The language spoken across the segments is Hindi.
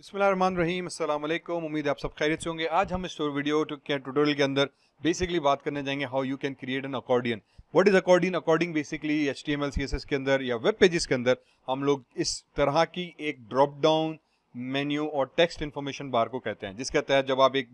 अस्सलाम वालेकुम उम्मीद आप सब खैरियत से होंगे आज हम इस वीडियो के ट्यूटोरियल के अंदर बेसिकली बात करने जाएंगे how you can create an accordion what is accordion according basically H T M L C S S के अंदर या वेब पेजेस के अंदर हम लोग इस तरह की एक ड्रॉप डाउन मेन्यू और टेक्स्ट इन्फॉर्मेशन बार को कहते हैं जिसके तहत जब आप एक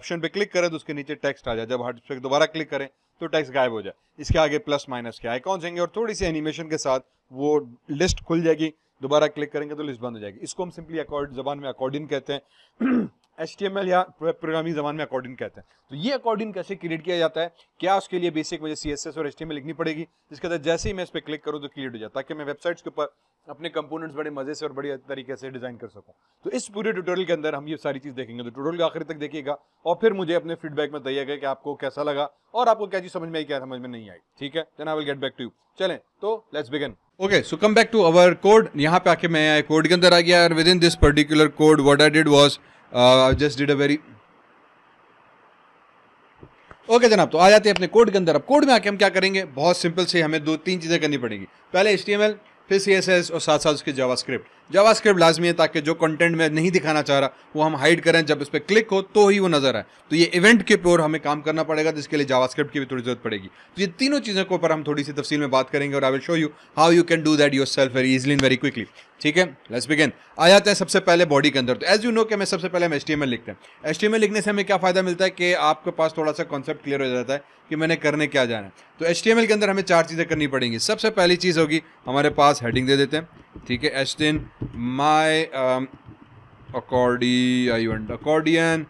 ऑप्शन पे क्लिक करें तो उसके नीचे टेक्स्ट आ जाए जब हार्ड पे दोबारा क्लिक करें तो टेक्स्ट गायब हो जाए इसके आगे प्लस माइनस के आइकॉन्स होंगे और थोड़ी सी एनिमेशन के साथ वो लिस्ट खुल जाएगी दोबारा क्लिक करेंगे तो लिस्ट बंद हो जाएगी इसको हम सिंपली अकॉर्ड जबान में अकॉर्डिन कहते हैं एच या प्रोग्रामिंग जबान में अकॉर्डिन कहते हैं तो ये अकॉर्डिन कैसे क्रिएट किया जाता है क्या उसके लिए बेसिक मुझे सी और एच लिखनी पड़ेगी जिसके तहत जैसे ही मैं इस पर क्लिक करूँ तो क्रिएट हो जाए ताकि मैं वेबसाइट्स के ऊपर अपने कंपोनेंट्स बड़े मजे से और बड़े तरीके से डिजाइन कर सकूँ तो इस पूरे ट्यूटोरियल के अंदर हम ये सारी चीज़ देखेंगे तो ट्यूटोरियल आखिर तक देखिएगा और फिर मुझे अपने फीडबैक में बताइएगा कि आपको कैसा लगा और आपको क्या चीज़ समझ में आई क्या समझ में नहीं आई ठीक है then I will get back to you चलें तो let's begin okay so come back to our code यहाँ पे आके मैं कोड के अंदर आ गया and within this particular code what I did was I just did a very okay जनाब तो आ जाते हैं अपने कोड के अंदर अब कोड में आके हम क्या करेंगे बहुत सिंपल से हमें दो तीन चीज़ें करनी पड़ेंगी पहले एच फिर सी और साथ साथ उसके जावा जावास्क्रिप्ट लाजमी है ताकि जो कंटेंट में नहीं दिखाना चाह रहा वो हम हाइड करें जब इस पर क्लिक हो तो ही वो नजर आए तो ये इवेंट के ऊपर हमें काम करना पड़ेगा जिसके लिए जावास्क्रिप्ट की भी थोड़ी जरूरत पड़ेगी तो ये तीनों चीज़ों के ऊपर हम थोड़ी सी तफसील में बात करेंगे और I will show you how you can do that yourself very easily and very quickly ठीक है लेट्स बिगिन आ जाते हैं सबसे पहले बॉडी के अंदर तो एज यू नो कि मैं सबसे पहले हम एल लिखते हैं एच लिखने से हमें क्या फ़ायदा मिलता है कि आपके पास थोड़ा सा कॉन्सेप्ट क्लियर हो जाता है कि मैंने करने क्या जाना है तो एच के अंदर हमें चार चीज़ें करनी पड़ेंगी सबसे पहली चीज़ होगी हमारे पास हेडिंग दे देते हैं ठीक है एस्टिन माई वेंट accordion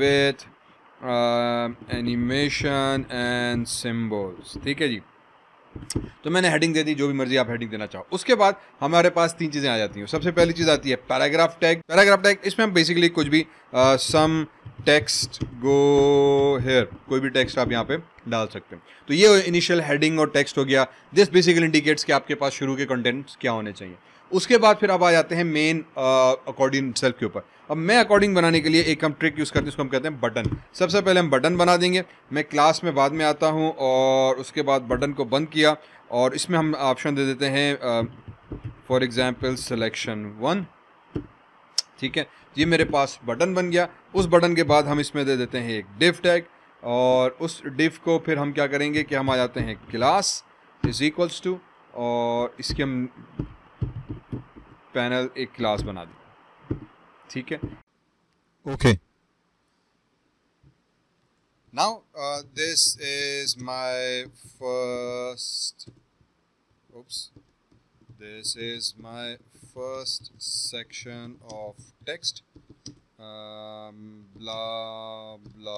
with animation and symbols ठीक है जी तो मैंने हेडिंग दे दी जो भी मर्जी आप हेडिंग देना चाहो उसके बाद हमारे पास तीन चीज़ें आ जाती हैं सबसे पहली चीज़ आती है पैराग्राफ टैग पैराग्राफ टैग इसमें हम बेसिकली कुछ भी सम टेक्स्ट गो हेयर कोई भी टेक्स्ट आप यहाँ पे डाल सकते हैं तो ये इनिशियल हेडिंग और टेक्स्ट हो गया दिस बेसिकली इंडिकेट्स कि आपके पास शुरू के कंटेंट्स क्या होने चाहिए उसके बाद फिर अब आ जाते हैं मेन अकॉर्डिंग सेल्फ के ऊपर अब मैं अकॉर्डिंग बनाने के लिए एक हम ट्रिक यूज़ करते हैं उसको हम कहते हैं बटन सबसे पहले हम बटन बना देंगे मैं क्लास में बाद में आता हूँ और उसके बाद बटन को बंद किया और इसमें हम ऑप्शन दे देते हैं फॉर एग्ज़ाम्पल सलेक्शन वन ठीक है ये मेरे पास बटन बन गया उस बटन के बाद हम इसमें दे देते हैं एक डिफ टैग और उस डिफ को फिर हम क्या करेंगे कि हम आ जाते हैं क्लास इज़ इक्वल्स टू और इसके हम पैनल एक क्लास बना दी ठीक है okay now this is my first oops this is my first section of text blah blah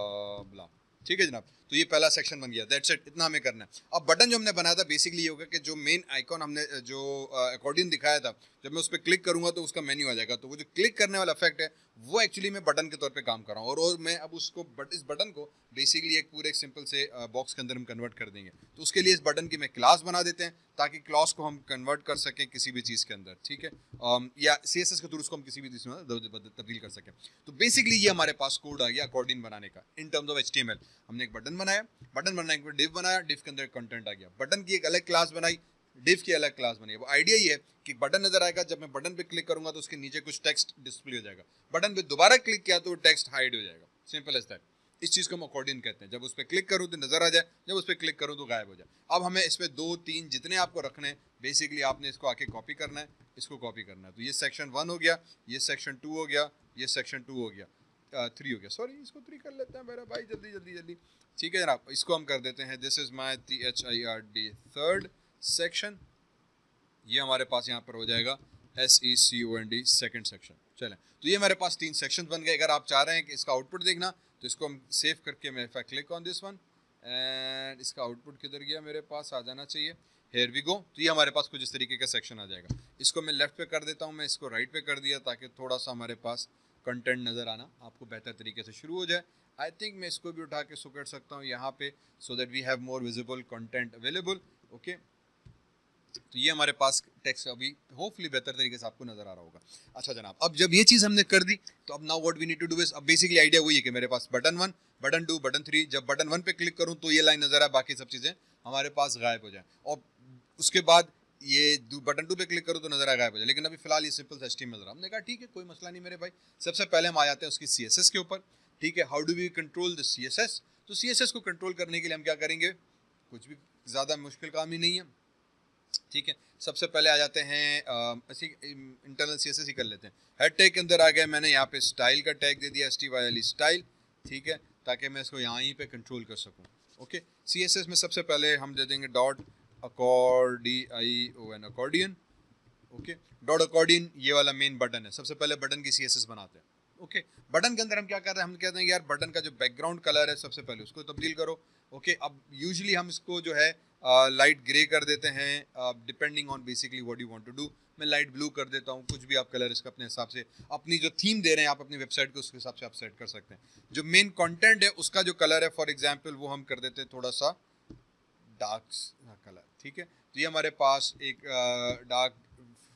blah ठीक है जनाब तो ये पहला सेक्शन बन गया दैट्स इट इतना हमें करना है अब बटन जो हमने बनाया था बेसिकली ये होगा कि जो मेन आइकॉन हमने जो अकॉर्डियन दिखाया था जब मैं उस पर क्लिक करूंगा तो उसका मेन्यू आ जाएगा तो वो जो क्लिक करने वाला इफेक्ट है वो एक्चुअली मैं बटन के तौर पर काम कर रहा हूँ और, मैं अब उसको बट इस बटन को बेसिकली एक पूरे एक सिंपल से बॉक्स के अंदर हम कन्वर्ट कर देंगे तो उसके लिए इस बटन की मैं क्लास बना देते हैं ताकि क्लास को हम कन्वर्ट कर सकें किसी भी चीज़ के अंदर ठीक है या सी एस एस के थ्रू उसको हम किसी भी चीज़ में तब्दील कर सकें तो बेसिकली ये हमारे पास कोड आ गया अकॉर्डिंग बनाने का इन टर्म्स ऑफ एच हमने एक बटन बनाया बटन बनाने के बाद डिफ बनाया डिफ के अंदर कंटेंट आ गया बटन की एक अलग क्लास बनाई डिव की अलग क्लास बनी है वो आइडिया ये है कि बटन नजर आएगा जब मैं बटन पे क्लिक करूंगा तो उसके नीचे कुछ टेक्स्ट डिस्प्ले हो जाएगा बटन पे दोबारा क्लिक किया तो वो टेक्स्ट हाइड हो जाएगा सिंपल एज दैट इस चीज़ को हम अकॉर्डियन कहते हैं जब उस पर क्लिक करूँ तो नज़र आ जाए जब उस पर क्लिक करूँ तो गायब हो जाए अब हमें इस पर दो तीन जितने आपको रखने हैं बेसिकली आपने इसको आके कॉपी करना है इसको कॉपी करना है तो ये सेक्शन वन हो गया ये सेक्शन टू हो गया ये सेक्शन टू हो गया थ्री हो गया सॉरी इसको थ्री कर लेते हैं मेरा भाई जल्दी जल्दी जल्दी ठीक है जनाब इसको हम कर देते हैं this is my T H I R D third section ये हमारे पास यहाँ पर हो जाएगा S E C O N D second section चलें तो ये हमारे पास तीन सेक्शन बन गए अगर आप चाह रहे हैं कि इसका आउटपुट देखना तो इसको हम सेव करके मैं if click on this one and इसका आउटपुट किधर गया मेरे पास आ जाना चाहिए हेयर वी गो तो ये हमारे पास कुछ इस तरीके का सेक्शन आ जाएगा इसको मैं लेफ्ट पे कर देता हूँ मैं इसको राइट right पे कर दिया ताकि थोड़ा सा हमारे पास कंटेंट नज़र आना आपको बेहतर तरीके से शुरू हो जाए आई थिंक मैं इसको भी उठा के सो कर सकता हूँ यहाँ पे so that we have more visible content available okay तो ये हमारे पास टेक्स्ट अभी होपफुली बेहतर तरीके से आपको नजर आ रहा होगा अच्छा जनाब अब जब ये चीज़ हमने कर दी तो अब now what we need to do is अब बेसिकली आइडिया वही है कि मेरे पास button one button two button three जब बटन वन पे क्लिक करूँ तो ये लाइन नजर आए बाकी सब चीज़ें हमारे पास गायब हो जाए और उसके बाद ये बटन टू पे क्लिक करो तो नजर आ गया लेकिन अभी फिलहाल ये सिंपल सा मिल रहा हमने कहा ठीक है कोई मसला नहीं मेरे भाई सबसे पहले हम आ जाते हैं उसकी सी एस एस के ऊपर ठीक है how do we control the C S S तो सी एस एस को कंट्रोल करने के लिए हम क्या करेंगे कुछ भी ज़्यादा मुश्किल काम ही नहीं है ठीक है सबसे पहले आ जाते हैं ऐसे इंटरनल सी एस एस ही कर लेते हैं हेड टैग के अंदर आ गए मैंने यहाँ पे स्टाइल का टैग दे दिया एस टी वाई वाली स्टाइल ठीक है ताकि मैं इसको यहाँ ही पे कंट्रोल कर सकूँ ओके सी एस एस में सबसे पहले हम दे देंगे dot accordion accordion okay dot accordion ये वाला मेन बटन है सबसे पहले बटन की सी बनाते हैं ओके बटन के अंदर हम क्या कर रहे हैं हम कहते हैं यार बटन का जो बैकग्राउंड कलर है सबसे पहले उसको तब्दील करो ओके okay. अब यूजली हम इसको जो है लाइट uh, ग्रे कर देते हैं depending on basically what you want to do मैं लाइट ब्लू कर देता हूँ कुछ भी आप कलर इसका अपने हिसाब से अपनी जो थीम दे रहे हैं आप अपनी वेबसाइट को उसके हिसाब से आप सेट कर सकते हैं जो मेन कंटेंट है उसका जो कलर है फॉर एग्जाम्पल वो हम कर देते हैं थोड़ा सा डार्क कलर ठीक है तो ये हमारे पास एक डार्क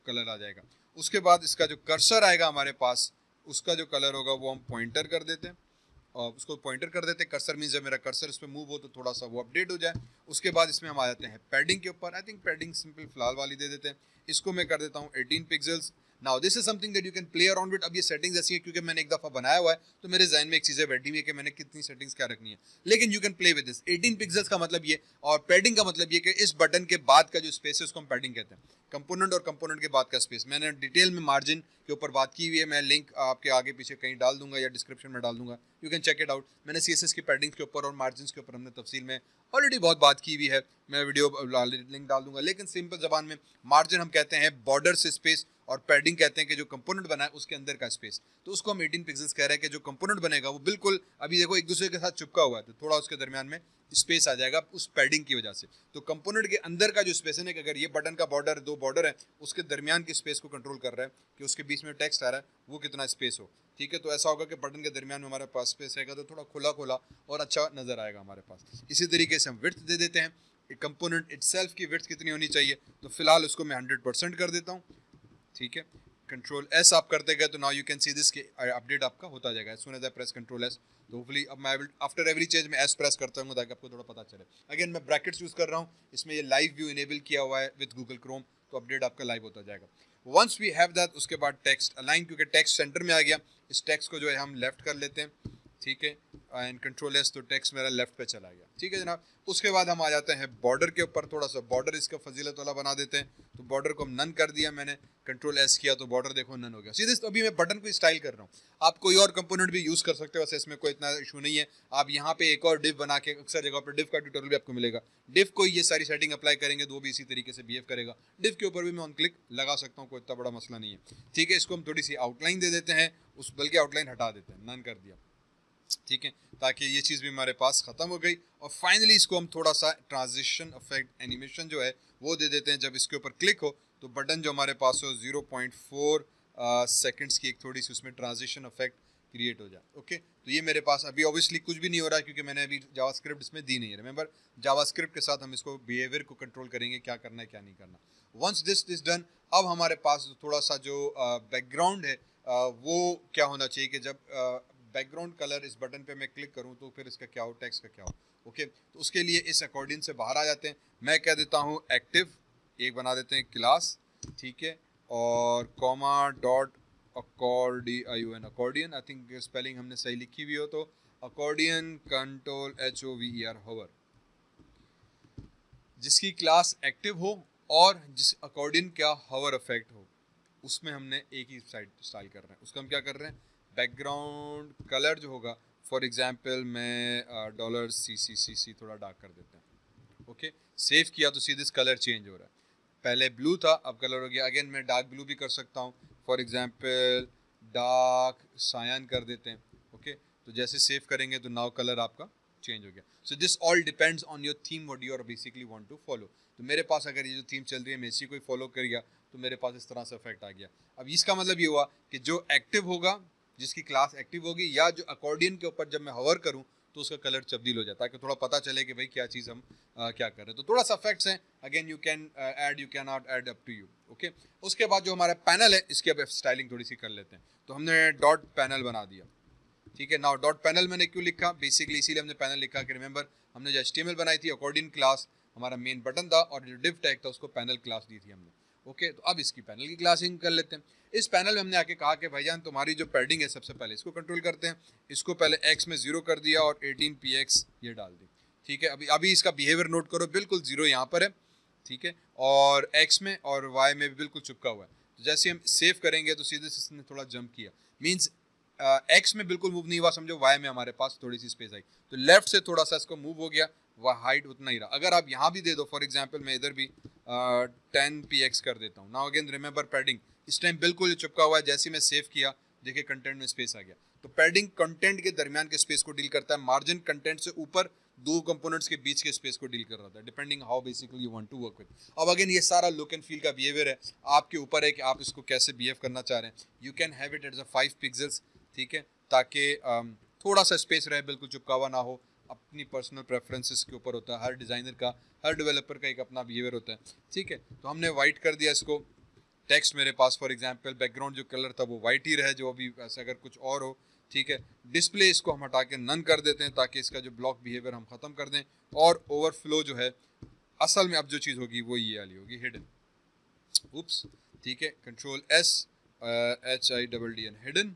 कलर आ जाएगा उसके बाद इसका जो कर्सर आएगा हमारे पास उसका जो कलर होगा वो हम पॉइंटर कर देते हैं और उसको पॉइंटर कर देते हैं कर्सर मीन जब मेरा कर्सर इस पर मूव हो तो थोड़ा सा वो अपडेट हो जाए उसके बाद इसमें हम आ जाते हैं पैडिंग के ऊपर आई थिंक पैडिंग सिंपल फिलहाल वाली दे देते हैं इसको मैं कर देता हूँ eighteen pixels now this is something that you can play around with अब ये सेटिंग्स ऐसी है क्योंकि मैंने एक दफ़ा बनाया हुआ है तो मेरे जहन में एक चीज़ें बैठी हुई है कि मैंने कितनी सेटिंग्स क्या रखनी है लेकिन you can play with this 18 pixels का मतलब ये और पैडिंग का मतलब ये कि इस बटन के बाद का जो स्पेस है उसको हम पैडिंग कहते हैं कंपोनेंट और कंपोनेंट के बाद का स्पेस मैंने डिटेल में मार्जिन के ऊपर बात की हुई है मैं लिंक आपके आगे पीछे कहीं डाल दूंगा या डिस्क्रिप्शन में डाल दूंगा you can check it out मैंने सी एस की पैडिंग के ऊपर और मार्जिन के ऊपर हमने तफसील में ऑलरेडी बहुत बात की हुई है मैं वीडियो लिंक डाल दूंगा लेकिन सिंपल जबान में मार्जिन हम कहते हैं बॉर्डर से स्पेस और पैडिंग कहते हैं कि जो कंपोनेंट बना है उसके अंदर का स्पेस तो उसको हम एटीन पिक्सल्स कह रहे हैं कि जो कंपोनेंट बनेगा वो बिल्कुल अभी देखो एक दूसरे के साथ चिपका हुआ है तो थोड़ा उसके दरमियान में स्पेस आ जाएगा उस पैडिंग की वजह से तो कंपोनेंट के अंदर का जो स्पेस है ना कि अगर ये बटन का बॉर्डर दो बॉर्डर है उसके दरमियान की स्पेस को कंट्रोल कर रहा है कि उसके बीच में टेक्स्ट आ रहा है वो कितना स्पेस हो ठीक है तो ऐसा होगा कि बटन के दरमियान में हमारे पास स्पेस रहेगा तो थोड़ा खुला खुला और अच्छा नज़र आएगा हमारे पास इसी तरीके से हम विर्थ दे देते हैं कंपोनेंट इट की विर्थ कितनी होनी चाहिए तो फिलहाल उसको मैं हंड्रेड परसेंट कर देता हूँ ठीक है कंट्रोल एस आप करते गए तो now you can see this के अपडेट आपका होता जाएगा soon as press control S तो होपली अब मैं आफ्टर एवरी चेंज मैं एस प्रेस करता हूँ ताकि आपको थोड़ा पता चले अगेन मैं ब्रैकेट्स यूज़ कर रहा हूँ इसमें ये लाइव व्यू इनेबल किया हुआ है विद गूगल क्रोम तो अपडेट आपका लाइव होता जाएगा वंस वी हैव दैट उसके बाद टेक्स्ट अलाइन क्योंकि टेक्स्ट सेंटर में आ गया इस टेक्स्ट को जो है हम लेफ्ट कर लेते हैं ठीक है एंड कंट्रोल एस तो टेक्स मेरा लेफ्ट पे चला गया ठीक है जनाब उसके बाद हम आ जाते हैं बॉर्डर के ऊपर थोड़ा सा बॉर्डर इसका फजीलत वाला बना देते हैं तो बॉर्डर को हम नन कर दिया मैंने कंट्रोल एस किया तो बॉर्डर देखो नन हो गया सीधे तो अभी मैं बटन को स्टाइल कर रहा हूँ आप कोई और कंपोनेंट भी यूज़ कर सकते हो वैसे इसमें कोई इतना इशू नहीं है आप यहाँ पे एक और डिफ बना के अक्सर जगह पर डिव का ट्यूटोरियल भी आपको मिलेगा डिफ को ये सारी सेटिंग अप्लाई करेंगे तो भी इसी तरीके से बिहेव करेगा डिफ के ऊपर भी मैं ऑन क्लिक लगा सकता हूँ कोई इतना बड़ा मसला नहीं है ठीक है इसको हम थोड़ी सी आउटलाइन दे देते हैं उस बल्कि आउटलाइन हटा देते हैं नन कर दिया ठीक है ताकि ये चीज़ भी हमारे पास ख़त्म हो गई और फाइनली इसको हम थोड़ा सा ट्रांजिशन अफेक्ट एनिमेशन जो है वो दे देते हैं जब इसके ऊपर क्लिक हो तो बटन जो हमारे पास हो ज़ीरो पॉइंट फोर सेकेंड्स की एक थोड़ी सी उसमें ट्रांजिशन अफेक्ट क्रिएट हो जाए ओके तो ये मेरे पास अभी ऑब्वियसली कुछ भी नहीं हो रहा है क्योंकि मैंने अभी जावास्क्रिप्ट इसमें दी नहीं है रिमेंबर जावास्क्रिप्ट के साथ हम इसको बिहेवियर को कंट्रोल करेंगे क्या करना है क्या नहीं करना वंस दिस इज डन अब हमारे पास थोड़ा सा जो बैकग्राउंड है वो क्या होना चाहिए कि जब बैकग्राउंड कलर इस बटन पे मैं क्लिक करूँ तो फिर इसका क्या हो टैक्स का क्या हो ओके तो उसके लिए इस अकॉर्डिंग से बाहर आ जाते हैं मैं कह देता हूँ एक्टिव एक बना देते हैं क्लास ठीक है और comma dot accordi I U N accordion I think spelling हमने सही लिखी हुई हो तो accordion control H O V R hover जिसकी क्लास एक्टिव हो और जिस अकॉर्डियन का होवर इफेक्ट हो उसमें हमने एक ही साइड स्टाइल कर रहे हैं उसका हम क्या कर रहे हैं बैकग्राउंड कलर जो होगा फॉर एग्जाम्पल मैं dollar C C C C थोड़ा डार्क कर देता हूँ ओके सेव किया तो सीधे कलर चेंज हो रहा है पहले ब्लू था अब कलर हो गया अगेन मैं डार्क ब्लू भी कर सकता हूँ फॉर एग्ज़ाम्पल डार्क सायन कर देते हैं ओके okay? तो जैसे सेव करेंगे तो नाव कलर आपका चेंज हो गया so this all depends on your theme what you are basically want to follow तो मेरे पास अगर ये जो थीम चल रही है मैं इसी को फॉलो कर गया तो मेरे पास इस तरह से इफेक्ट आ गया अब इसका मतलब ये हुआ कि जो एक्टिव होगा जिसकी क्लास एक्टिव होगी या जो अकॉर्डियन के ऊपर जब मैं हवर करूँ तो उसका कलर तब्दील हो जाता है कि थोड़ा पता चले कि भाई क्या चीज़ हम आ, क्या कर रहे हैं तो थोड़ा सा फैक्ट्स हैं again you can add you can not add up to you okay उसके बाद जो हमारा पैनल है इसकी अब स्टाइलिंग थोड़ी सी कर लेते हैं तो हमने डॉट पैनल बना दिया ठीक है नाउ डॉट पैनल मैंने क्यों लिखा बेसिकली इसीलिए हमने पैनल लिखा कि रिमेंबर हमने जो एस बनाई थी अकॉर्डिंग क्लास हमारा मेन बटन था और जो डिव टैग था उसको पैनल क्लास दी थी हमने ओके तो अब इसकी पैनल की क्लासिंग कर लेते हैं इस पैनल में हमने आके कहा कि भाईजान तुम्हारी जो पैडिंग है सबसे पहले इसको कंट्रोल करते हैं इसको पहले एक्स में ज़ीरो कर दिया और एटीन पी एक्स ये डाल दी ठीक है अभी अभी इसका बिहेवियर नोट करो बिल्कुल ज़ीरो यहाँ पर है ठीक है और एक्स में और वाई में भी बिल्कुल चुपका हुआ है तो जैसे हम सेव करेंगे तो सीधे से इसने थोड़ा जंप किया मीन्स एक्स में बिल्कुल मूव नहीं हुआ समझो वाई में हमारे पास थोड़ी सी स्पेस आई तो लेफ्ट से थोड़ा सा इसको मूव हो गया वह हाइट उतना ही रहा अगर आप यहाँ भी दे दो फॉर एग्जाम्पल मैं इधर भी टेन पी एक्स कर देता हूँ नाउ अगेन रिमेंबर पैडिंग इस टाइम बिल्कुल चुपका हुआ है जैसे मैं सेव किया देखिए कंटेंट में स्पेस आ गया तो पैडिंग कंटेंट के दरमियान के स्पेस को डील करता है मार्जिन कंटेंट से ऊपर दो कंपोनेंट्स के बीच के स्पेस को डील कर रहा था depending how basically you want to work with अब अगेन ये सारा लुक एंड फील का बिहेवियर है आपके ऊपर है कि आप इसको कैसे बिहेव करना चाह रहे हैं you can have it as a five pixels ठीक है ताकि थोड़ा सा स्पेस रहे बिल्कुल चुपका हुआ ना हो अपनी पर्सनल प्रेफरेंसेस के ऊपर होता है हर डिज़ाइनर का हर डेवलपर का एक अपना बिहेवियर होता है ठीक है तो हमने वाइट कर दिया इसको टेक्स्ट मेरे पास फॉर एग्जांपल बैकग्राउंड जो कलर था वो वाइट ही रहे जो अभी ऐसा अगर कुछ और हो ठीक है डिस्प्ले इसको हम हटा के नन कर देते हैं ताकि इसका जो ब्लॉक बिहेवियर हम ख़त्म कर दें और ओवरफ्लो जो है असल में अब जो चीज़ होगी वो ये वाली होगी हिडन उप्स ठीक है control S H I double D N hidden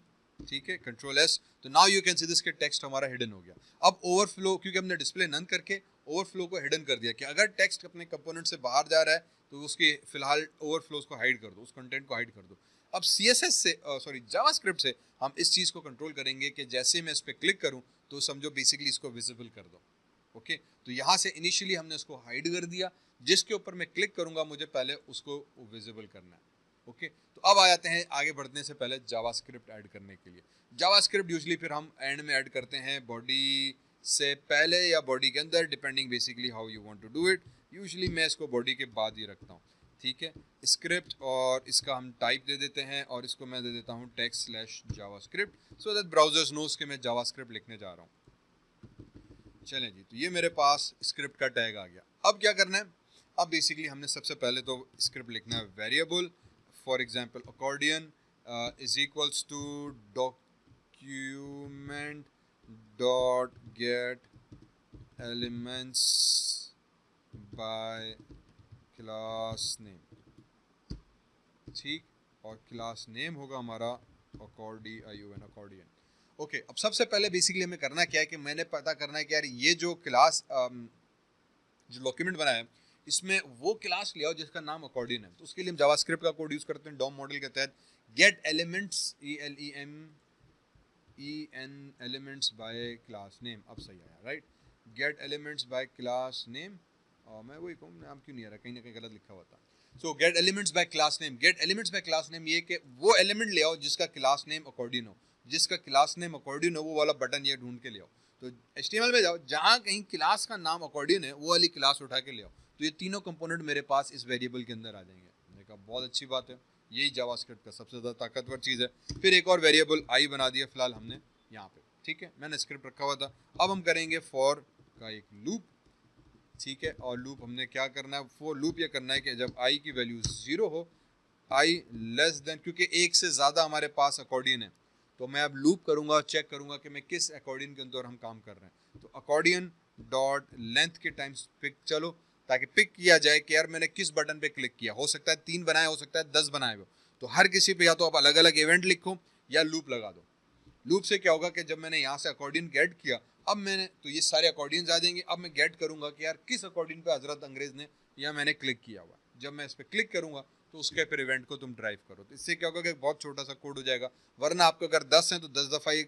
ठीक है कंट्रोल एस तो now you can see this के टेक्स्ट हमारा हिडन हो गया अब ओवरफ्लो क्योंकि हमने डिस्प्ले नन करके ओवरफ्लो को हिडन कर दिया कि अगर टेक्स्ट अपने कंपोनेंट से बाहर जा रहा है तो उसके फिलहाल ओवरफ्लो को हाइड कर दो उस कंटेंट को हाइड कर दो अब सी एस एस से सॉरी स्क्रिप्ट से हम इस चीज़ को कंट्रोल करेंगे कि जैसे मैं इस पर क्लिक करूँ तो समझो बेसिकली इसको विजिबल कर दो ओके okay? तो यहाँ से इनिशियली हमने उसको हाइड कर दिया जिसके ऊपर मैं क्लिक करूँगा मुझे पहले उसको विजिबल करना है ओके तो अब आ जाते हैं आगे बढ़ने से पहले जावा स्क्रिप्ट ऐड करने के लिए जावा स्क्रिप्ट यूजली फिर हम एंड में ऐड करते हैं बॉडी से पहले या बॉडी के अंदर depending basically how you want to do it usually मैं इसको बॉडी के बाद ही रखता हूँ ठीक है स्क्रिप्ट और इसका हम टाइप दे देते हैं और इसको मैं दे देता हूँ text slash javascript so that browsers knows के मैं जावा स्क्रिप्ट लिखने जा रहा हूँ चलें जी तो ये मेरे पास स्क्रिप्ट का टैग आ गया अब क्या करना है अब बेसिकली हमने सबसे पहले तो स्क्रिप्ट लिखना है variable for example accordion uh, is equals to document dot get elements by class name ठीक और क्लास नेम होगा हमारा अकॉर्डी I U N accordion okay अब सबसे पहले बेसिकली हमें करना क्या है कि मैंने पता करना है कि यार ये जो क्लास um, जो डॉक्यूमेंट बनाया है इसमें वो क्लास लिया आओ जिसका नाम अकॉर्डियन है तो उसके लिए हम जावास्क्रिप्ट का कोड यूज़ करते हैं डॉम मॉडल के तहत get elements E L E M E N elements by class name अब सही आया right get elements by class name और मैं वही कहूँ नाम क्यों नहीं आ रहा कहीं ना कहीं गलत लिखा हुआ था so get elements by class name get elements by class name ये कि वो एलिमेंट ले आओ जिसका क्लास नेम अकॉर्डियन हो जिसका क्लास नेम अकॉर्डियन हो वो वाला बटन ये ढूंढ के ले आओ तो एच में जाओ जहाँ कहीं क्लास का नाम अकॉर्डियन है वो वाली क्लास उठा के ले आओ तो ये तीनों कंपोनेंट मेरे पास इस वेरिएबल के अंदर आ जाएंगे मैंने कहा बहुत अच्छी बात है यही जावास्क्रिप्ट का सबसे ज़्यादा ताकतवर चीज़ है फिर एक और वेरिएबल आई बना दिया फिलहाल हमने यहाँ पे ठीक है मैंने स्क्रिप्ट रखा हुआ था अब हम करेंगे फॉर का एक लूप ठीक है और लूप हमने क्या करना है फॉर लूप ये करना है कि जब आई की वैल्यू ज़ीरो हो आई लेस देन क्योंकि एक से ज़्यादा हमारे पास अकॉर्डियन है तो मैं अब लूप करूँगा और चेक करूँगा कि मैं किस अकॉर्डियन के अंदर हम काम कर रहे हैं तो अकॉर्डियन डॉट लेंथ के टाइम्स पिक चलो ताकि पिक किया जाए कि यार मैंने किस बटन पे क्लिक किया हो सकता है तीन बनाए हो सकता है दस बनाए हो तो हर किसी पे या तो आप अलग अलग इवेंट लिखो या लूप लगा दो लूप से क्या होगा कि जब मैंने यहाँ से अकॉर्डियन गेट किया अब मैंने तो ये सारे अकॉर्डियंस आ जाएंगे अब मैं गेट करूंगा कि यार किस अकॉर्डियन पे हजरत अंग्रेज़ ने या मैंने क्लिक किया हुआ जब मैं इस पर क्लिक करूँगा तो उसके फिर इवेंट को तुम ड्राइव करो तो इससे क्या होगा कि बहुत छोटा सा कोड हो जाएगा वरना आपको अगर दस हैं तो दस दफ़ा ही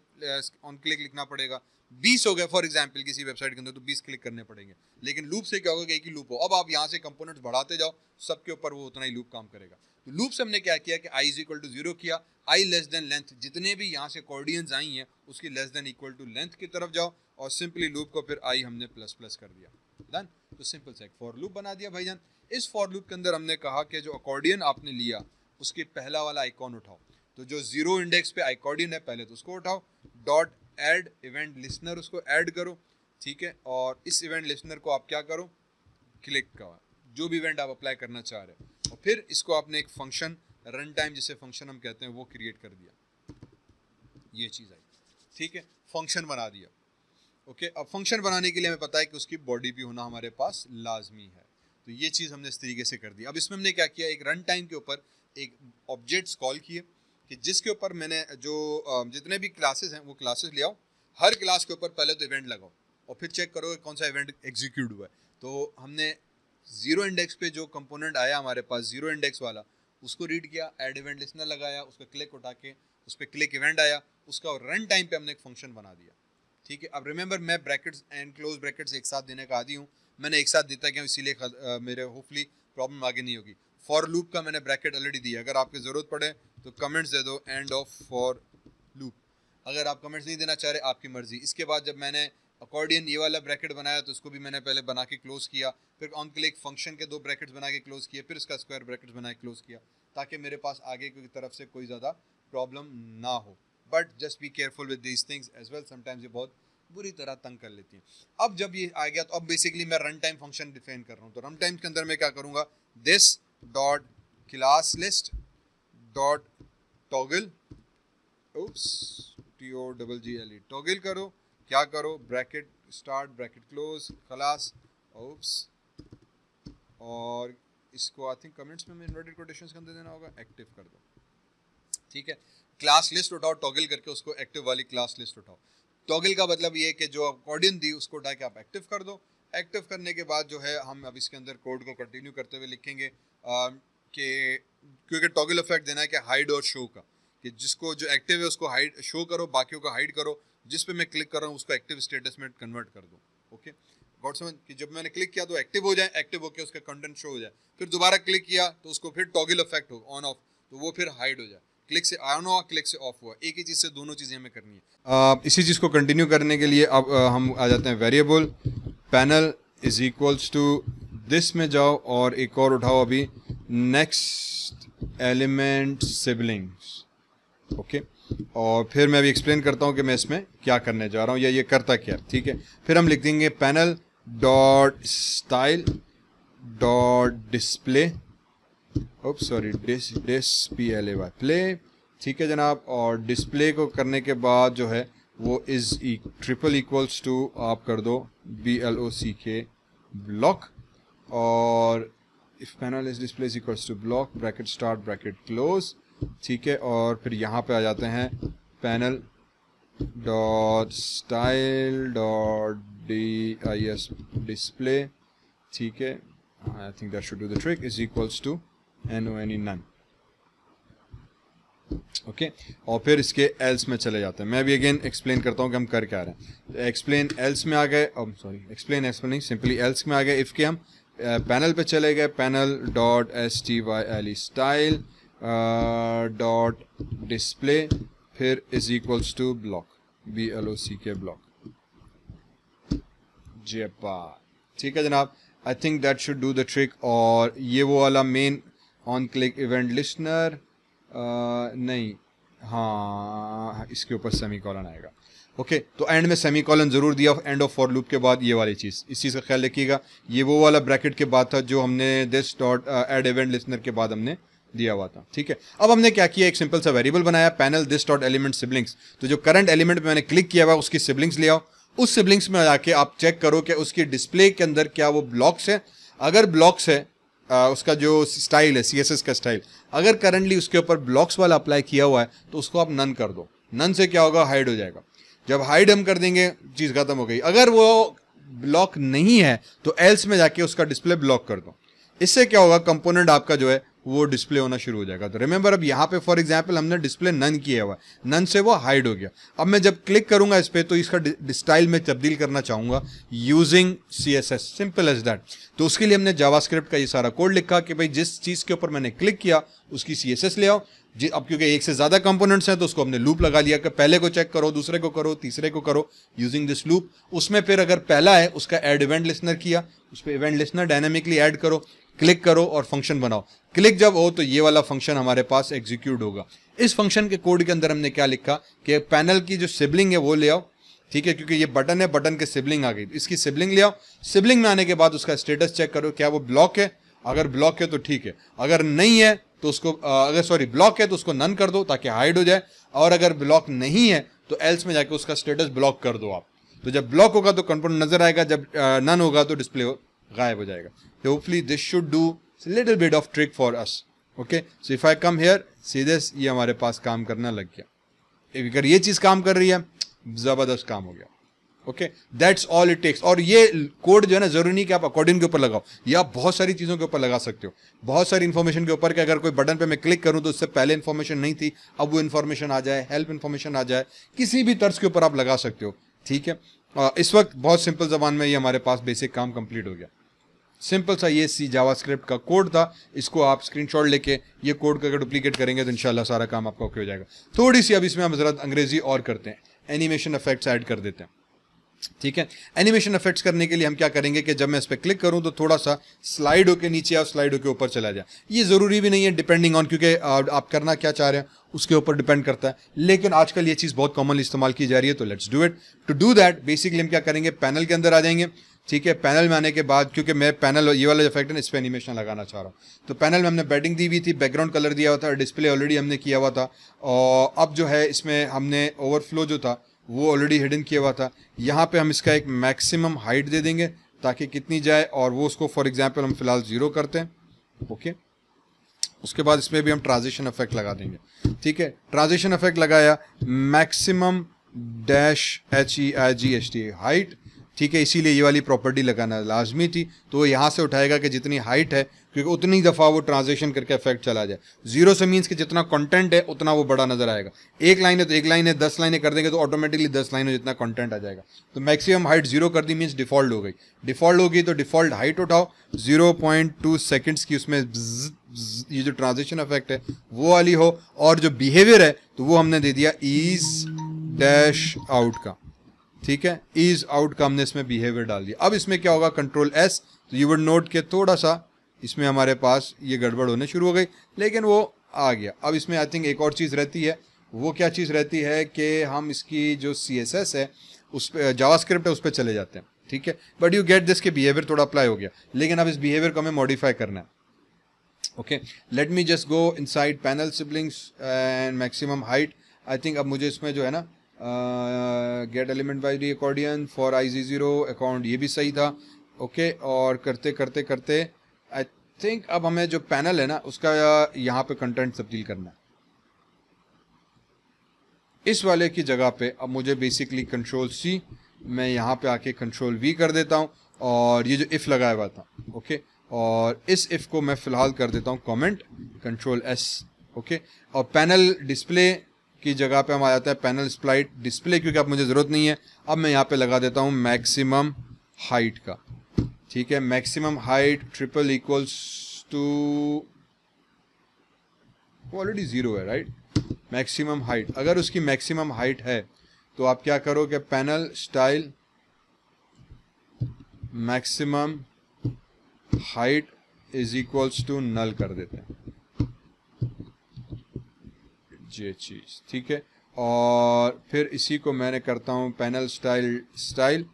ऑन क्लिक लिखना पड़ेगा बीस हो गए फॉर एग्जाम्पल किसी वेबसाइट के अंदर तो बीस क्लिक करने पड़ेंगे लेकिन लूप से क्या होगा कि एक ही लूप हो अब आप यहाँ से कंपोनेंट्स बढ़ाते जाओ सबके ऊपर वो उतना ही लूप काम करेगा तो लूप से हमने क्या किया कि I is equal to zero किया आई लेस देन लेंथ जितने भी यहाँ से कॉर्डियंस आई हैं उसकी less than equal to length की तरफ जाओ और सिंपली लूप को फिर आई हमने प्लस प्लस कर दिया डन तो सिंपल से एक फॉर लूप बना दिया भाईजान इस फॉर लूप के अंदर हमने कहा कि जो अकॉर्डियन आपने लिया उसके पहला वाला आइकॉन उठाओ तो जो जीरो इंडेक्स पे आइकॉर्डियन है पहले तो उसको उठाओ डॉट एड इवेंट लिसनर उसको ऐड करो ठीक है और इस इवेंट लिसनर को आप क्या करो क्लिक करो जो भी इवेंट आप अप्लाई करना चाह रहे हो और फिर इसको आपने एक फंक्शन रन टाइम जिसे फंक्शन हम कहते हैं वो क्रिएट कर दिया ये चीज़ आई ठीक है फंक्शन बना दिया ओके okay, अब फंक्शन बनाने के लिए हमें पता है कि उसकी बॉडी भी होना हमारे पास लाजमी है तो ये चीज़ हमने इस तरीके से कर दी अब इसमें हमने क्या किया एक रन टाइम के ऊपर एक ऑब्जेक्ट्स कॉल किए कि जिसके ऊपर मैंने जो जितने भी क्लासेस हैं वो क्लासेस ले आओ हर क्लास के ऊपर पहले तो इवेंट लगाओ और फिर चेक करो कौन सा इवेंट एग्जीक्यूट हुआ है तो हमने ज़ीरो इंडेक्स पे जो कंपोनेंट आया हमारे पास ज़ीरो इंडेक्स वाला उसको रीड किया एड इवेंट लिस्टनर लगाया उसका क्लिक उठा के उस पर क्लिक इवेंट आया उसका रन टाइम पे हमने एक फंक्शन बना दिया ठीक है अब रिमेंबर मैं ब्रैकेट्स एंड क्लोज ब्रैकेट्स एक साथ देने का आदि हूँ मैंने एक साथ देता क्यों इसीलिए मेरे होपफुली प्रॉब्लम आगे नहीं होगी फॉर लूप का मैंने ब्रैकेट ऑलरेडी दिया अगर आपकी ज़रूरत पड़े तो कमेंट्स दे दो एंड ऑफ फॉर लूप अगर आप कमेंट्स नहीं देना चाह रहे आपकी मर्ज़ी इसके बाद जब मैंने अकॉर्डियन ये वाला ब्रैकेट बनाया तो उसको भी मैंने पहले बना के क्लोज़ किया फिर ऑन क्लिक फंक्शन के दो ब्रैकेट्स बना के क्लोज़ किए फिर उसका स्क्वायर ब्रैकेट्स बना के क्लोज़ किया ताकि मेरे पास आगे की तरफ से कोई ज़्यादा प्रॉब्लम ना हो but just be careful with these things as well sometimes ये बहुत बुरी तरह तंग कर लेती हैं अब जब ये आ गया तो अब बेसिकली मैं रन टाइम फंक्शन डिफाइन कर रहा हूँ तो रन टाइम के अंदर मैं क्या करूँगा this dot class list dot toggle oops T O double G L E toggle करो क्या करो bracket start bracket close class oops और इसको आई थिंक कमेंट्स में इन्वर्टेड कोटेशंस के अंदर देना होगा एक्टिव कर दो ठीक है क्लास लिस्ट उठाओ टॉगल करके उसको एक्टिव वाली क्लास लिस्ट उठाओ टॉगल का मतलब ये कि जो अकॉर्डियन दी उसको उठा के आप एक्टिव कर दो एक्टिव करने के बाद जो है हम अब इसके अंदर कोड को कंटिन्यू करते हुए लिखेंगे कि क्योंकि टॉगल इफेक्ट देना है कि हाइड और शो का कि जिसको जो एक्टिव है उसको हाइड शो करो बाकी को हाइड करो जिस पे मैं क्लिक कर रहा हूँ उसको एक्टिव स्टेटस में कन्वर्ट कर दो ओके गॉड समझ कि जब मैंने क्लिक किया तो एक्टिव हो जाए एक्टिव होकर उसका कंटेंट शो हो जाए फिर दोबारा क्लिक किया तो उसको फिर टॉगल इफेक्ट हो ऑन ऑफ तो वो फिर हाइड हो जाए क्लिक से ऑन हुआ क्लिक से ऑफ हुआ एक ही चीज़ से दोनों चीज़ें हमें करनी है uh, इसी चीज़ को कंटिन्यू करने के लिए अब uh, हम आ जाते हैं variable panel is equals to this में जाओ और एक और उठाओ अभी नेक्स्ट एलिमेंट सिबलिंग्स ओके और फिर मैं अभी एक्सप्लेन करता हूँ कि मैं इसमें क्या करने जा रहा हूँ या ये करता क्या ठीक है फिर हम लिख देंगे panel dot style dot display oops sorry dis dis P L A Y play ठीक है जनाब और डिस्प्ले को करने के बाद जो है वो इज ट्रिपल इक्वल्स टू आप कर दो B L O C K block और if panel is display is equals to block bracket start bracket close ठीक है और फिर यहाँ पे आ जाते हैं panel dot style dot D I S display ठीक है I think that should do the trick is equals to N O N E none okay और फिर इसके एल्स में चले जाते हैं मैं भी अगेन एक्सप्लेन करता हूँ कि हम कर क्या रहे हैं एक्सप्लेन एल्स में आ गए sorry explain explain simply else में आ गए इफ़ के हम पैनल uh, पे चले गए panel dot S T Y L E style dot display फिर is equals to block B L O C K block जेपा ठीक है जनाब I think that should do the trick और ये वो वाला main on click event listener नहीं हाँ इसके ऊपर सेमी कॉलन आएगा ओके okay, तो एंड में सेमी कॉलन जरूर दिया एंड ऑफ फॉर लूप के बाद ये वाली चीज़ इस चीज़ का ख्याल रखिएगा ये वो वाला ब्रैकेट के बाद था जो हमने this dot add event listener के बाद हमने दिया हुआ था ठीक है अब हमने क्या किया एक सिंपल सा वेरिएबल बनाया panel this dot element siblings तो जो करंट एलिमेंट में मैंने क्लिक किया हुआ उसकी सिबलिंग्स लिया उस सिबलिंग्स में जाके आप चेक करो कि उसकी डिस्प्ले के अंदर क्या वो ब्लॉक्स है अगर ब्लॉक्स है आ, उसका जो स्टाइल है सीएसएस का स्टाइल अगर करंटली उसके ऊपर ब्लॉक्स वाला अप्लाई किया हुआ है तो उसको आप नन कर दो नन से क्या होगा हाइड हो जाएगा जब हाइड हम कर देंगे चीज़ खत्म हो गई अगर वो ब्लॉक नहीं है तो एल्स में जाके उसका डिस्प्ले ब्लॉक कर दो इससे क्या होगा कंपोनेंट आपका जो है वो डिस्प्ले होना शुरू हो जाएगा तो रिमेंबर अब यहाँ पे फॉर एग्जांपल हमने डिस्प्ले नन किया हुआ नन से वो हाइड हो गया अब मैं जब क्लिक करूंगा इस पर तो इसका स्टाइल में तब्दील करना चाहूंगा using C S S simple as that तो उसके लिए हमने जावास्क्रिप्ट का ये सारा कोड लिखा कि भाई जिस चीज़ के ऊपर मैंने क्लिक किया उसकी सी एस एस ले आओ जी अब क्योंकि एक से ज़्यादा कंपोनेंट्स हैं तो उसको हमने लूप लगा लिया कि पहले को चेक करो दूसरे को करो तीसरे को करो यूजिंग दिस लूप उसमें फिर अगर पहला है उसका एड इवेंट लिसनर किया उस पर इवेंट लिसनर डायनेमिकली ऐड करो क्लिक करो और फंक्शन बनाओ क्लिक जब हो तो ये वाला फंक्शन हमारे पास एग्जीक्यूट होगा इस फंक्शन के कोड के अंदर हमने क्या लिखा कि पैनल की जो सिबलिंग है वो ले आओ ठीक है क्योंकि ये बटन है बटन के सिबलिंग आ गई इसकी सिबलिंग ले आओ सिबलिंग में आने के बाद उसका स्टेटस चेक करो क्या वो ब्लॉक है अगर ब्लॉक है तो ठीक है अगर नहीं है तो उसको अगर सॉरी ब्लॉक है तो उसको नन कर दो ताकि हाइड हो जाए और अगर ब्लॉक नहीं है तो एल्स में जाके उसका स्टेटस ब्लॉक कर दो आप तो जब ब्लॉक होगा तो कंट्रोल नजर आएगा जब नन होगा तो डिस्प्ले हो गायब हो जाएगा तो hopefully this should do little bit of trick for us okay so if I come here सीधे ये हमारे पास काम करना लग गया अगर ये चीज़ काम कर रही है ज़बरदस्त काम हो गया okay that's all it takes और ये कोड जो है ना जरूरी नहीं कि आप अकॉर्डिंग के ऊपर लगाओ या आप बहुत सारी चीज़ों के ऊपर लगा सकते हो बहुत सारी इन्फॉर्मेशन के ऊपर कि अगर कोई बटन पे मैं क्लिक करूं तो उससे पहले इन्फॉर्मेशन नहीं थी अब वो इन्फॉर्मेशन आ जाए हेल्प इन्फॉर्मेशन आ जाए किसी भी तर्ज के ऊपर आप लगा सकते हो ठीक है इस वक्त बहुत सिंपल जबान में ये हमारे पास बेसिक काम कंप्लीट हो गया सिंपल सा ये सी जावास्क्रिप्ट का कोड था इसको आप स्क्रीनशॉट लेके ये कोड का अगर डुप्लीकेट करेंगे तो इंशाल्लाह सारा काम आपका ओके हो जाएगा थोड़ी सी अब इसमें हम ज़रा अंग्रेजी और करते हैं एनिमेशन इफेक्ट्स ऐड कर देते हैं ठीक है एनिमेशन इफेक्ट्स करने के लिए हम क्या करेंगे कि जब मैं इस पर क्लिक करूं तो थोड़ा सा स्लाइड होकर नीचे या स्लाइड होकर ऊपर चला जाए ये ज़रूरी भी नहीं है डिपेंडिंग ऑन क्योंकि आप करना क्या चाह रहे हैं उसके ऊपर डिपेंड करता है लेकिन आजकल ये चीज़ बहुत कॉमनली इस्तेमाल की जा रही है तो let's do it to do that basically हम क्या करेंगे पैनल के अंदर आ जाएंगे ठीक है पैनल में आने के बाद क्योंकि मैं पैनल ये वाला इफेक्ट है ना इस पर एनिमेशन लगाना चाह रहा हूँ तो पैनल में हमने बैटिंग दी हुई थी बैकग्राउंड कलर दिया हुआ था डिस्प्ले ऑलरेडी हमने किया हुआ था और अब जो है इसमें हमने ओवरफ्लो जो था वो ऑलरेडी हिडन किया हुआ था यहाँ पे हम इसका एक मैक्सिमम हाइट दे देंगे ताकि कितनी जाए और वो उसको फॉर एग्जाम्पल हम फिलहाल ज़ीरो करते हैं ओके उसके बाद इसमें भी हम ट्रांजेक्शन इफेक्ट लगा देंगे ठीक है ट्रांजेक्शन इफेक्ट लगाया maximum dash H E I G H T height ठीक है इसीलिए ये वाली प्रॉपर्टी लगाना लाजमी थी तो वो यहाँ से उठाएगा कि जितनी हाइट है क्योंकि उतनी दफ़ा वो ट्रांजेक्शन करके इफेक्ट चला जाए जीरो से मीन्स कि जितना कंटेंट है उतना वो बड़ा नजर आएगा एक लाइन है तो एक लाइन है दस लाइनें कर देंगे तो ऑटोमेटिकली दस लाइनों जितना कंटेंट आ जाएगा तो मैक्सिमम हाइट जीरो कर दी मीन्स डिफॉल्ट हो गई डिफॉल्ट होगी तो डिफॉल्ट हाइट उठाओ जीरो पॉइंट टू सेकेंड्स की उसमें बज़, बज़, ये जो ट्रांजेक्शन इफेक्ट है वो वाली हो और जो बिहेवियर है तो वो हमने दे दिया ईज डैश आउट का ठीक है इज आउटकम ने इसमें बिहेवियर डाल दिया अब इसमें क्या होगा कंट्रोल एस तो यू वुड नोट के थोड़ा सा इसमें हमारे पास ये गड़बड़ होने शुरू हो गई लेकिन वो आ गया अब इसमें आई थिंक एक और चीज़ रहती है वो क्या चीज़ रहती है कि हम इसकी जो सी एस एस है उस पर जावास्क्रिप्ट है उस पर चले जाते हैं ठीक है बट यू गेट दिस के बिहेवियर थोड़ा अप्लाई हो गया लेकिन अब इस बिहेवियर को हमें मॉडिफाई करना है okay let me just go inside panel siblings and maximum height I think अब मुझे इसमें जो है ना get element by the accordion for I G zero account ये भी सही था ओके okay, और करते करते करते आई थिंक अब हमें जो पैनल है ना उसका यहाँ पे कंटेंट तब्दील करना है इस वाले की जगह पे अब मुझे बेसिकली कंट्रोल सी मैं यहाँ पे आके कंट्रोल वी कर देता हूँ और ये जो इफ़ लगाया हुआ था ओके और इस इफ़ को मैं फ़िलहाल कर देता हूँ कमेंट कंट्रोल एस ओके और पैनल डिस्प्ले की जगह पे हम आ जाते हैं पैनल स्प्लाइट डिस्प्ले क्योंकि अब मुझे ज़रूरत नहीं है अब मैं यहाँ पे लगा देता हूँ मैक्सिमम हाइट का ठीक है maximum height triple equals to already zero है राइट मैक्सिमम हाइट अगर उसकी मैक्सिमम हाइट है तो आप क्या करो कि panel style maximum height is equals to null कर देते हैं ये चीज़ ठीक है और फिर इसी को मैंने करता हूँ panel style style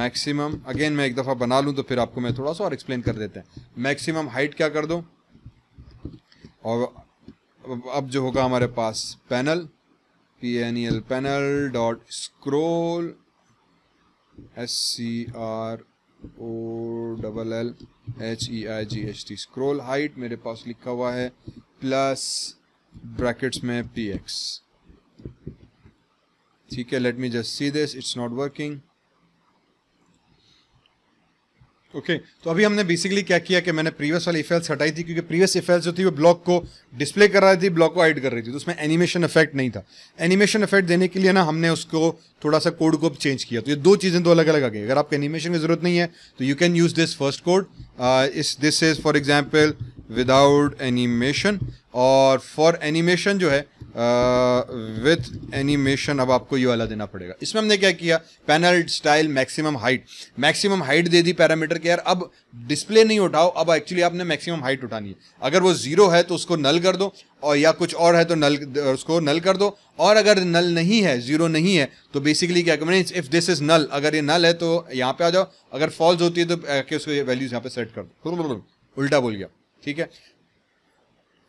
maximum again मैं एक दफ़ा बना लूँ तो फिर आपको मैं थोड़ा सा और एक्सप्लेन कर देते हैं मैक्सिमम हाइट क्या कर दो और अब जो होगा हमारे पास panel P N L panel dot scroll S C R O double L H E I G H T scroll height मेरे पास लिखा हुआ है प्लस ब्रैकेट्स में पी एक्स ठीक है let me just see this it's not working okay okay, तो अभी हमने बेसिकली क्या किया कि मैंने प्रीवियस वाली इफेल्स हटाई थी क्योंकि प्रीवियस इफेल्स जो थी वो ब्लॉक को डिस्प्ले कर रही थी ब्लॉक को ऐड कर रही थी तो उसमें एनिमेशन इफेक्ट नहीं था एनिमेशन इफेक्ट देने के लिए ना हमने उसको थोड़ा सा कोड को चेंज किया तो ये दो चीज़ें दो तो अलग अलग आ गई अगर आपको एनिमेशन की जरूरत नहीं है तो you can use this first code इस this is for example without animation और फॉर एनिमेशन जो है विथ uh, एनिमेशन अब आपको ये वाला देना पड़ेगा इसमें हमने क्या किया panel style maximum height maximum height दे दी पैरामीटर के यार अब डिस्प्ले नहीं उठाओ अब एक्चुअली आपने मैक्सिमम हाइट उठानी है अगर वो जीरो है तो उसको नल कर दो और या कुछ और है तो नल उसको नल कर दो और अगर नल नहीं है जीरो नहीं है तो बेसिकली क्या mean if this is null अगर ये नल है तो यहाँ पे आ जाओ अगर फॉल्स होती है तो uh, उसको वैल्यूज यहाँ पे सेट कर दो उल्टा बोल गया ठीक है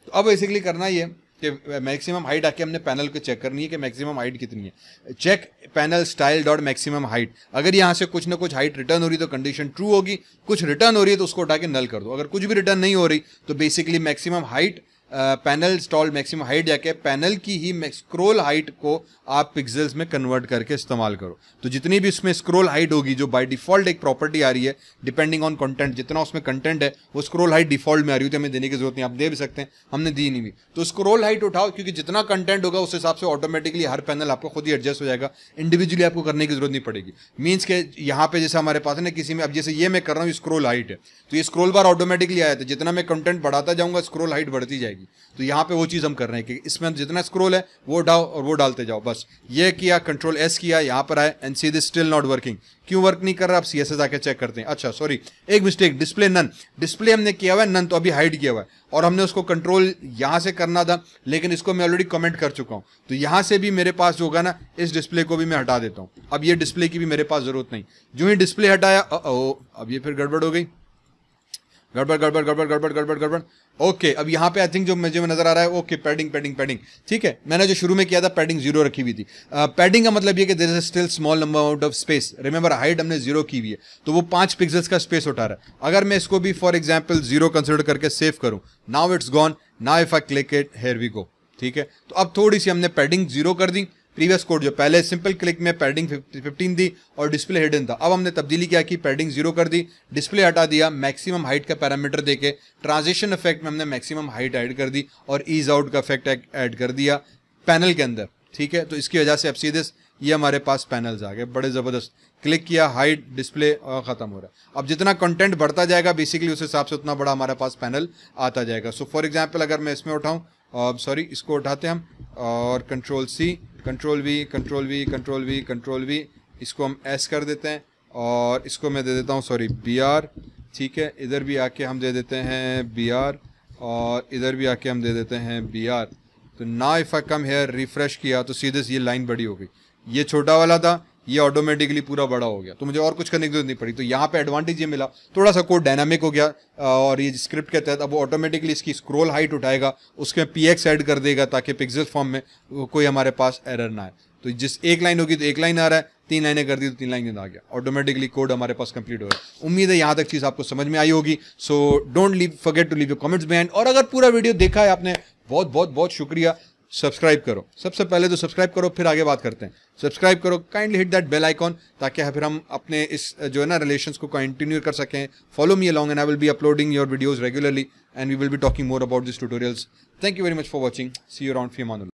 तो अब बेसिकली करना ये कि मैक्सिमम हाइट आके हमने पैनल को चेक करनी है कि मैक्सिमम हाइट कितनी है check panel style dot maximum height अगर यहाँ से कुछ ना कुछ हाइट रिटर्न हो रही तो कंडीशन ट्रू होगी कुछ रिटर्न हो रही है तो उसको उठा के नल कर दो अगर कुछ भी रिटर्न नहीं हो रही तो basically maximum height panel install maximum height जाके पैनल की ही स्क्रोल हाइट को आप पिक्सल्स में कन्वर्ट करके इस्तेमाल करो तो जितनी भी उसमें स्क्रोल हाइट होगी जो बाय डिफॉल्ट एक प्रॉपर्टी आ रही है डिपेंडिंग ऑन कंटेंट जितना उसमें कंटेंट है वो स्क्रोल हाइट डिफॉल्ट में आ रही होती है हमें देने की जरूरत नहीं आप दे भी सकते हैं हमने दी नहीं भी तो स्क्रोल हाइट उठाओ क्योंकि जितना कंटेंट होगा उस हिसाब से ऑटोमेटिकली हर पैनल आपको खुद ही एडजस्ट हो जाएगा इंडिविजुअली आपको करने की जरूरत नहीं पड़ेगी मीन्स के यहाँ पे जैसे हमारे पास है ना किसी में अब जैसे ये मैं कर रहा हूँ स्क्रोल हाइट है तो ये स्क्रोल बार ऑटोमेटिकली आया था जितना मैं कंटेंट बढ़ाता जाऊँगा स्क्रोल हाइट बढ़ती जाएगी जाएगी तो यहाँ पे वो चीज़ हम कर रहे हैं कि इसमें जितना स्क्रोल है वो डाओ और वो डालते जाओ बस ये किया कंट्रोल एस किया यहाँ पर आए and see this still not working क्यों वर्क नहीं कर रहा आप सी एस एस आके चेक करते हैं अच्छा सॉरी एक मिस्टेक डिस्प्ले नन डिस्प्ले हमने किया हुआ है नन तो अभी हाइड किया हुआ है और हमने उसको कंट्रोल यहाँ से करना था लेकिन इसको मैं ऑलरेडी कमेंट कर चुका हूँ तो यहाँ से भी मेरे पास जो होगा ना इस डिस्प्ले को भी मैं हटा देता हूँ अब ये डिस्प्ले की भी मेरे पास ज़रूरत नहीं जो ही डिस्प्ले हटाया ओ अब ये फिर गड़बड़ हो गई गड़बड़ गड़बड़ गड़बड़ गड़बड़ गड़बड़ गड़बड़ ओके okay, अब यहाँ पे आई थिंक जो मुझे नजर आ रहा है ओके पैडिंग पैडिंग पैडिंग ठीक है मैंने जो शुरू में किया था पैडिंग जीरो रखी हुई थी पैडिंग uh, का मतलब ये कि there is still small number out of space remember height हमने जीरो की हुई है तो वो पांच पिक्सल्स का स्पेस उठा रहा है अगर मैं इसको भी फॉर एग्जाम्पल जीरो कंसिडर करके सेव करूँ now it's gone now if I click it here we go ठीक है तो अब थोड़ी सी हमने पैडिंग जीरो कर दी प्रीवियस कोड जो पहले सिंपल क्लिक में पैडिंग 15 दी और डिस्प्ले हिडन था अब हमने तब्दीली किया कि पैडिंग जीरो कर दी डिस्प्ले हटा दिया मैक्सिमम हाइट का पैरामीटर देके ट्रांजिशन इफेक्ट में हमने मैक्सिमम हाइट ऐड कर दी और ईज आउट का इफेक्ट ऐड कर दिया पैनल के अंदर ठीक है तो इसकी वजह से अब सीधे ये हमारे पास पैनल्स आ गए बड़े ज़बरदस्त क्लिक किया हाइट डिस्प्ले ख़त्म हो रहा है अब जितना कंटेंट बढ़ता जाएगा बेसिकली उस हिसाब से उतना बड़ा हमारे पास पैनल आता जाएगा सो फॉर एग्जाम्पल अगर मैं इसमें उठाऊँ सॉरी इसको उठाते हम और control C control V control V control V control V इसको हम एस कर देते हैं और इसको मैं दे देता हूँ सॉरी बी आर ठीक है इधर भी आके हम दे देते हैं बी आर और इधर भी आके हम दे देते हैं बी आर तो ना if I come here refresh किया तो सीधे ये लाइन बड़ी हो गई ये छोटा वाला था ये ऑटोमेटिकली पूरा बड़ा हो गया तो मुझे और कुछ करने की जरूरत नहीं पड़ी तो यहाँ पे एडवांटेज ये मिला थोड़ा सा कोड डायनामिक हो गया और ये स्क्रिप्ट के तहत अब वो ऑटोमेटिकली इसकी स्क्रोल हाइट उठाएगा उसमें पी एक्स एड कर देगा ताकि पिक्सल फॉर्म में कोई हमारे पास एरर ना आए तो जिस एक लाइन होगी तो एक लाइन आ रहा है तीन लाइनें कर दी तो तीन लाइनें आ गया ऑटोमेटिकली कोड हमारे पास कंप्लीट हो गया उम्मीद है यहाँ तक चीज़ आपको समझ में आई होगी so don't leave forget to leave your comments behind और अगर पूरा वीडियो देखा है आपने बहुत बहुत बहुत शुक्रिया सब्सक्राइब करो सबसे पहले तो सब्सक्राइब करो फिर आगे बात करते हैं सब्सक्राइब करो kindly hit that bell icon ताकि फिर हम अपने इस जो है ना रिलेशन को कंटिन्यू कर सकें follow me along and I will be uploading your videos regularly and we will be talking more about this tutorials thank you very much for watching see you round फी मानुल